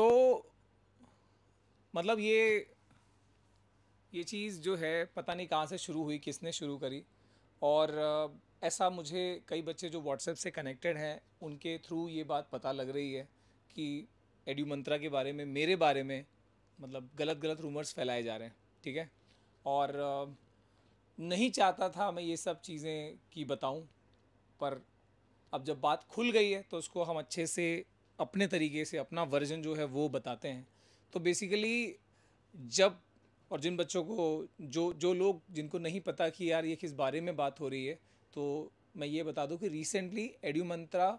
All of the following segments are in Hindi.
तो मतलब ये ये चीज़ जो है पता नहीं कहाँ से शुरू हुई किसने शुरू करी और ऐसा मुझे कई बच्चे जो व्हाट्सएप से कनेक्टेड हैं उनके थ्रू ये बात पता लग रही है कि एड्यू मंत्रा के बारे में मेरे बारे में मतलब गलत गलत रूमर्स फैलाए जा रहे हैं ठीक है और नहीं चाहता था मैं ये सब चीज़ें की बताऊं पर अब जब बात खुल गई है तो उसको हम अच्छे से अपने तरीके से अपना वर्जन जो है वो बताते हैं तो बेसिकली जब और जिन बच्चों को जो जो लोग जिनको नहीं पता कि यार ये किस बारे में बात हो रही है तो मैं ये बता दूं कि recently Edu Mantra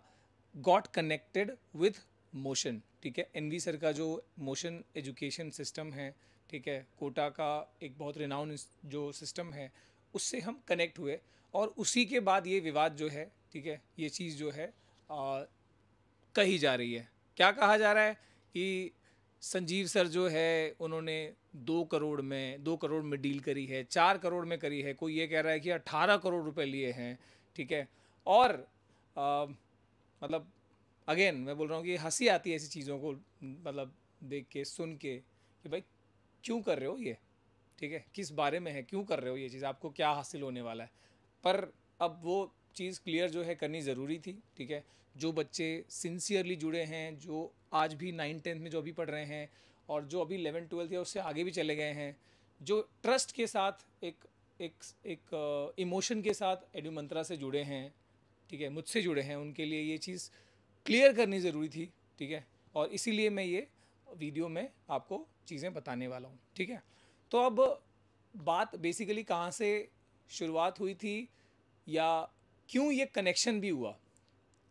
got connected with Motion ठीक है एन सर का जो मोशन एजुकेशन सिस्टम है ठीक है कोटा का एक बहुत रिनाउन जो सिस्टम है उससे हम कनेक्ट हुए और उसी के बाद ये विवाद जो है ठीक है ये चीज़ जो है कही जा रही है क्या कहा जा रहा है कि संजीव सर जो है उन्होंने दो करोड़ में दो करोड़ में डील करी है चार करोड़ में करी है कोई ये कह रहा है कि अट्ठारह करोड़ रुपए लिए हैं ठीक है और आ, मतलब अगेन मैं बोल रहा हूँ कि हंसी आती है ऐसी चीज़ों को मतलब देख के सुन के कि भाई क्यों कर रहे हो ये ठीक है किस बारे में है क्यों कर रहे हो ये चीज़ आपको क्या हासिल होने वाला है पर अब वो चीज़ क्लियर जो है करनी ज़रूरी थी ठीक है जो बच्चे सिंसियरली जुड़े हैं जो आज भी नाइन टेंथ में जो अभी पढ़ रहे हैं और जो अभी इलेवन ट्वेल्थ या उससे आगे भी चले गए हैं जो ट्रस्ट के साथ एक एक एक इमोशन uh, के साथ एडू मंत्रा से जुड़े हैं ठीक है मुझसे जुड़े हैं उनके लिए ये चीज़ क्लियर करनी ज़रूरी थी ठीक है और इसीलिए मैं ये वीडियो में आपको चीज़ें बताने वाला हूँ ठीक है तो अब बात बेसिकली कहाँ से शुरुआत हुई थी या क्यों ये कनेक्शन भी हुआ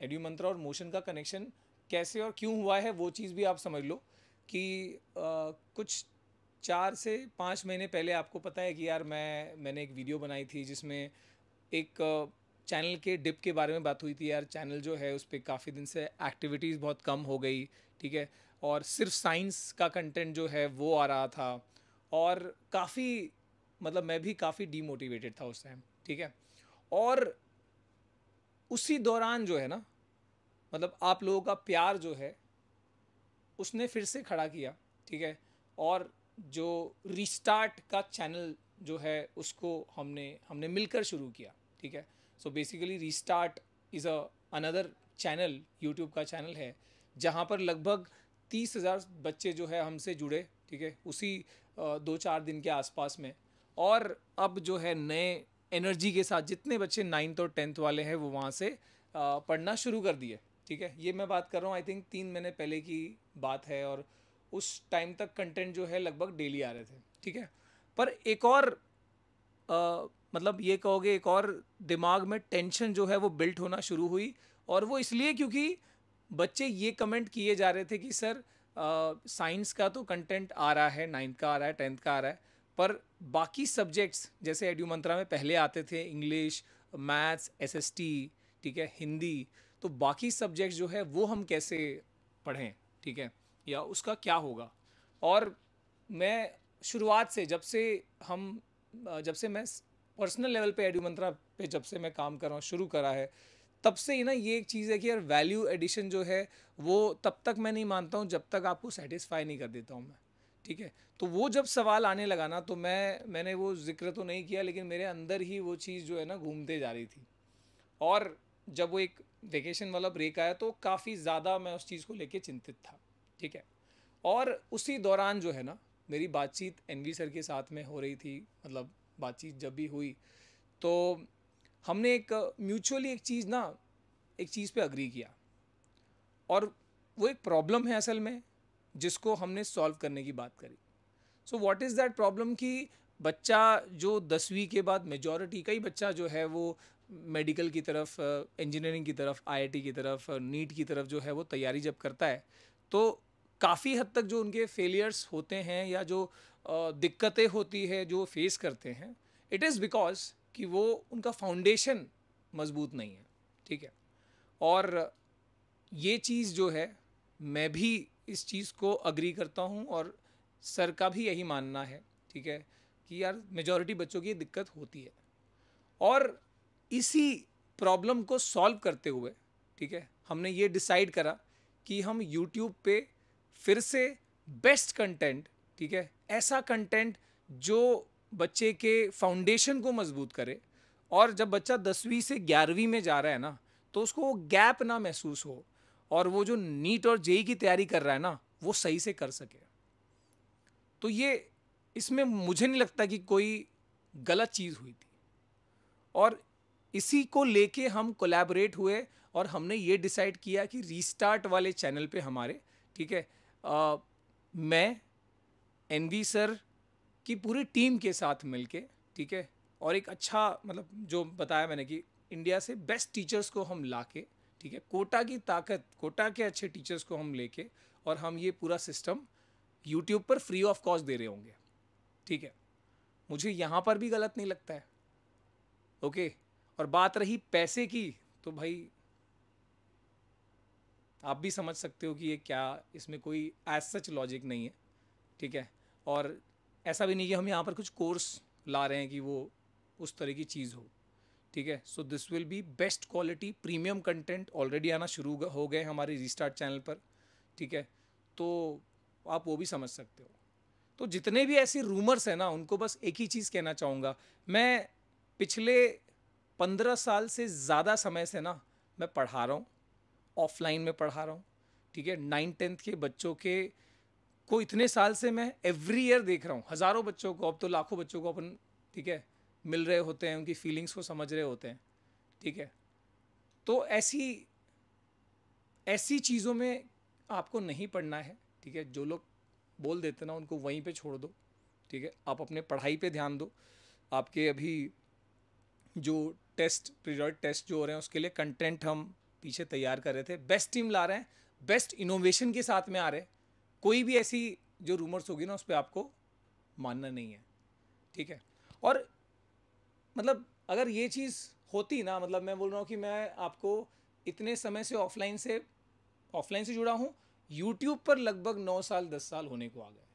एडियो मंत्रा और मोशन का कनेक्शन कैसे और क्यों हुआ है वो चीज़ भी आप समझ लो कि आ, कुछ चार से पाँच महीने पहले आपको पता है कि यार मैं मैंने एक वीडियो बनाई थी जिसमें एक चैनल के डिप के बारे में बात हुई थी यार चैनल जो है उस पर काफ़ी दिन से एक्टिविटीज़ बहुत कम हो गई ठीक है और सिर्फ साइंस का कंटेंट जो है वो आ रहा था और काफ़ी मतलब मैं भी काफ़ी डीमोटिवेटेड था उस टाइम ठीक है और उसी दौरान जो है ना मतलब आप लोगों का प्यार जो है उसने फिर से खड़ा किया ठीक है और जो रिस्टार्ट का चैनल जो है उसको हमने हमने मिलकर शुरू किया ठीक है so basically Restart is a another channel YouTube का चैनल है जहाँ पर लगभग तीस हज़ार बच्चे जो है हमसे जुड़े ठीक है उसी दो चार दिन के आसपास में और अब जो है नए एनर्जी के साथ जितने बच्चे नाइन्थ और टेंथ वाले हैं वो वहाँ से पढ़ना शुरू कर दिए ठीक है ये मैं बात कर रहा हूँ आई थिंक तीन महीने पहले की बात है और उस टाइम तक कंटेंट जो है लगभग डेली आ रहे थे ठीक है पर एक और आ, मतलब ये कहोगे एक और दिमाग में टेंशन जो है वो बिल्ट होना शुरू हुई और वो इसलिए क्योंकि बच्चे ये कमेंट किए जा रहे थे कि सर साइंस का तो कंटेंट आ रहा है नाइन्थ का आ रहा है टेंथ का आ रहा है पर बाकी सब्जेक्ट्स जैसे एड्यू मंत्रा में पहले आते थे English maths S S T ठीक है हिंदी तो बाकी सब्जेक्ट्स जो है वो हम कैसे पढ़ें ठीक है या उसका क्या होगा और मैं शुरुआत से जब से हम जब से मैं पर्सनल लेवल पे एड्यू मंत्रा पे जब से मैं काम कर रहा हूँ शुरू करा है तब से ही ना ये एक चीज़ है कि यार वैल्यू एडिशन जो है वो तब तक मैं नहीं मानता हूँ जब तक आपको सेटिस्फाई नहीं कर देता हूँ मैं ठीक है तो वो जब सवाल आने लगा ना तो मैं मैंने वो जिक्र तो नहीं किया लेकिन मेरे अंदर ही वो चीज़ जो है ना घूमते जा रही थी और जब वो एक वेकेशन वाला ब्रेक आया तो काफ़ी ज़्यादा मैं उस चीज़ को लेके चिंतित था ठीक है और उसी दौरान जो है ना मेरी बातचीत एन सर के साथ में हो रही थी मतलब बातचीत जब भी हुई तो हमने एक म्यूचुअली एक चीज़ ना एक चीज़ पे अग्री किया और वो एक प्रॉब्लम है असल में जिसको हमने सॉल्व करने की बात करी so what is that problem कि बच्चा जो दसवीं के बाद मेजॉरिटी का ही बच्चा जो है वो मेडिकल की तरफ इंजीनियरिंग की तरफ आईआईटी की तरफ नीट की तरफ जो है वो तैयारी जब करता है तो काफ़ी हद तक जो उनके फेलियर्स होते हैं या जो दिक्कतें होती है जो फेस करते हैं इट इज़ बिकॉज कि वो उनका फाउंडेशन मजबूत नहीं है ठीक है और ये चीज़ जो है मैं भी इस चीज़ को अग्री करता हूँ और सर का भी यही मानना है ठीक है कि यार मेजॉरिटी बच्चों की दिक्कत होती है और इसी प्रॉब्लम को सॉल्व करते हुए ठीक है हमने ये डिसाइड करा कि हम यूट्यूब पे फिर से बेस्ट कंटेंट ठीक है ऐसा कंटेंट जो बच्चे के फाउंडेशन को मजबूत करे और जब बच्चा दसवीं से ग्यारहवीं में जा रहा है ना तो उसको वो गैप ना महसूस हो और वो जो नीट और जेई की तैयारी कर रहा है ना वो सही से कर सके तो ये इसमें मुझे नहीं लगता कि कोई गलत चीज़ हुई थी और इसी को लेके हम कोलैबोरेट हुए और हमने ये डिसाइड किया कि रीस्टार्ट वाले चैनल पे हमारे ठीक है आ, मैं एनवी सर की पूरी टीम के साथ मिलके ठीक है और एक अच्छा मतलब जो बताया मैंने कि इंडिया से बेस्ट टीचर्स को हम ला के ठीक है कोटा की ताकत कोटा के अच्छे टीचर्स को हम लेके और हम ये पूरा सिस्टम यूट्यूब पर फ्री ऑफ कॉस्ट दे रहे होंगे ठीक है मुझे यहाँ पर भी गलत नहीं लगता है ओके और बात रही पैसे की तो भाई आप भी समझ सकते हो कि ये क्या इसमें कोई एज सच लॉजिक नहीं है ठीक है और ऐसा भी नहीं कि हम यहाँ पर कुछ कोर्स ला रहे हैं कि वो उस तरह की चीज़ हो ठीक है so this will be best quality premium content already आना शुरू हो गए हमारे रिस्टार्ट चैनल पर ठीक है तो आप वो भी समझ सकते हो तो जितने भी ऐसे रूमर्स हैं ना उनको बस एक ही चीज़ कहना चाहूँगा मैं पिछले पंद्रह साल से ज़्यादा समय से ना मैं पढ़ा रहा हूँ ऑफलाइन में पढ़ा रहा हूँ ठीक है नाइन टेंथ के बच्चों के को इतने साल से मैं एवरी ईयर देख रहा हूँ हज़ारों बच्चों को अब तो लाखों बच्चों को अपन ठीक है मिल रहे होते हैं उनकी फीलिंग्स को समझ रहे होते हैं ठीक है तो ऐसी ऐसी चीज़ों में आपको नहीं पढ़ना है ठीक है जो लोग बोल देते ना उनको वहीं पे छोड़ दो ठीक है आप अपने पढ़ाई पे ध्यान दो आपके अभी जो टेस्ट पीरियड टेस्ट जो हो रहे हैं उसके लिए कंटेंट हम पीछे तैयार कर रहे थे बेस्ट टीम ला रहे हैं बेस्ट इनोवेशन के साथ में आ रहे हैं कोई भी ऐसी जो रूमर्स होगी ना उस पर आपको मानना नहीं है ठीक है और मतलब अगर ये चीज़ होती ना मतलब मैं बोल रहा हूँ कि मैं आपको इतने समय से ऑफलाइन से ऑफलाइन से जुड़ा हूँ यूट्यूब पर लगभग नौ साल दस साल होने को आ गए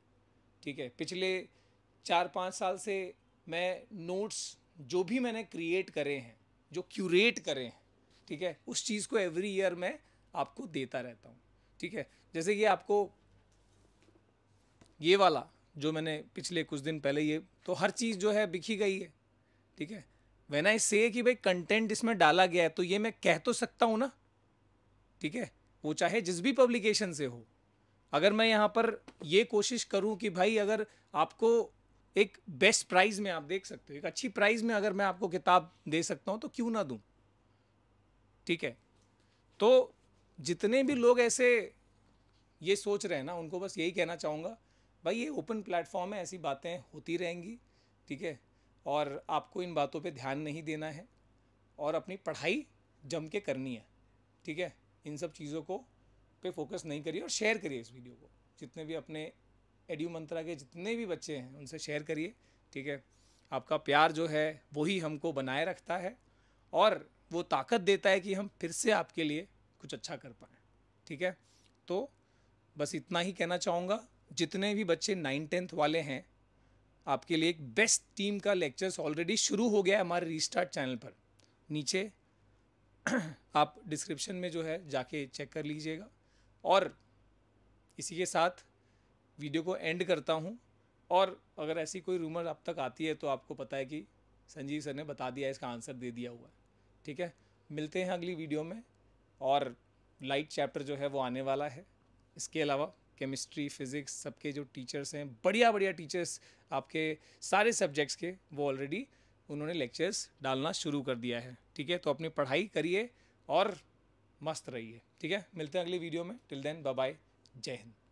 ठीक है पिछले चार पाँच साल से मैं नोट्स जो भी मैंने क्रिएट करे हैं जो क्यूरेट करे हैं ठीक है उस चीज़ को एवरी ईयर मैं आपको देता रहता हूँ ठीक है जैसे ये आपको ये वाला जो मैंने पिछले कुछ दिन पहले ये तो हर चीज़ जो है बिखी गई है ठीक है वेन आई से कि भाई कंटेंट इसमें डाला गया है तो ये मैं कह तो सकता हूँ ना ठीक है वो चाहे जिस भी पब्लिकेशन से हो अगर मैं यहाँ पर ये कोशिश करूँ कि भाई अगर आपको एक बेस्ट प्राइस में आप देख सकते हो एक अच्छी प्राइस में अगर मैं आपको किताब दे सकता हूँ तो क्यों ना दूँ ठीक है तो जितने भी लोग ऐसे ये सोच रहे हैं ना उनको बस यही कहना चाहूँगा भाई ये ओपन प्लेटफॉर्म है ऐसी बातें होती रहेंगी ठीक है और आपको इन बातों पे ध्यान नहीं देना है और अपनी पढ़ाई जम के करनी है ठीक है इन सब चीज़ों को पे फोकस नहीं करिए और शेयर करिए इस वीडियो को जितने भी अपने एडियो मंत्रा के जितने भी बच्चे हैं उनसे शेयर करिए ठीक है आपका प्यार जो है वही हमको बनाए रखता है और वो ताकत देता है कि हम फिर से आपके लिए कुछ अच्छा कर पाएँ ठीक है तो बस इतना ही कहना चाहूँगा जितने भी बच्चे नाइन टेंथ वाले हैं आपके लिए एक बेस्ट टीम का लेक्चर्स ऑलरेडी शुरू हो गया है हमारे रीस्टार्ट चैनल पर नीचे आप डिस्क्रिप्शन में जो है जाके चेक कर लीजिएगा और इसी के साथ वीडियो को एंड करता हूँ और अगर ऐसी कोई रूमर आप तक आती है तो आपको पता है कि संजीव सर ने बता दिया इसका आंसर दे दिया हुआ है ठीक है मिलते हैं अगली वीडियो में और लाइट चैप्टर जो है वो आने वाला है इसके अलावा केमिस्ट्री फिज़िक्स सबके जो टीचर्स हैं बढ़िया बढ़िया टीचर्स आपके सारे सब्जेक्ट्स के वो ऑलरेडी उन्होंने लेक्चर्स डालना शुरू कर दिया है ठीक है तो अपनी पढ़ाई करिए और मस्त रहिए ठीक है मिलते हैं अगली वीडियो में टिल देन बाय जय हिंद